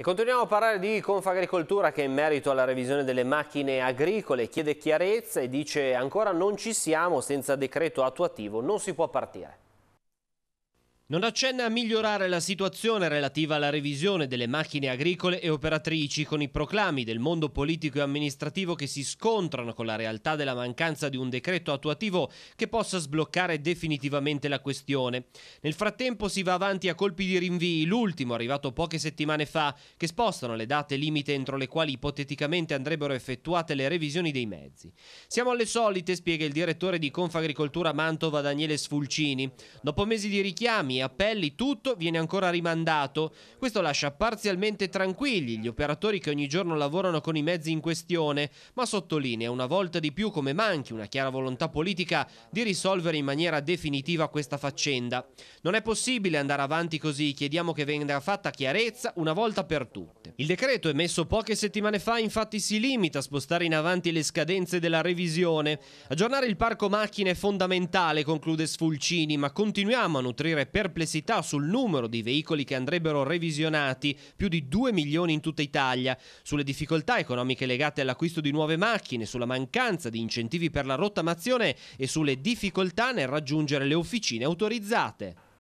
E continuiamo a parlare di Confagricoltura che in merito alla revisione delle macchine agricole chiede chiarezza e dice ancora non ci siamo senza decreto attuativo, non si può partire. Non accenna a migliorare la situazione relativa alla revisione delle macchine agricole e operatrici con i proclami del mondo politico e amministrativo che si scontrano con la realtà della mancanza di un decreto attuativo che possa sbloccare definitivamente la questione. Nel frattempo si va avanti a colpi di rinvii, l'ultimo arrivato poche settimane fa, che spostano le date limite entro le quali ipoteticamente andrebbero effettuate le revisioni dei mezzi. Siamo alle solite, spiega il direttore di Confagricoltura Mantova Daniele Sfulcini. Dopo mesi di richiami appelli, tutto viene ancora rimandato. Questo lascia parzialmente tranquilli gli operatori che ogni giorno lavorano con i mezzi in questione, ma sottolinea una volta di più come manchi una chiara volontà politica di risolvere in maniera definitiva questa faccenda. Non è possibile andare avanti così, chiediamo che venga fatta chiarezza una volta per tutte. Il decreto emesso poche settimane fa infatti si limita a spostare in avanti le scadenze della revisione. Aggiornare il parco macchine è fondamentale, conclude Sfulcini, ma continuiamo a nutrire per perplessità sul numero di veicoli che andrebbero revisionati, più di 2 milioni in tutta Italia, sulle difficoltà economiche legate all'acquisto di nuove macchine, sulla mancanza di incentivi per la rottamazione e sulle difficoltà nel raggiungere le officine autorizzate.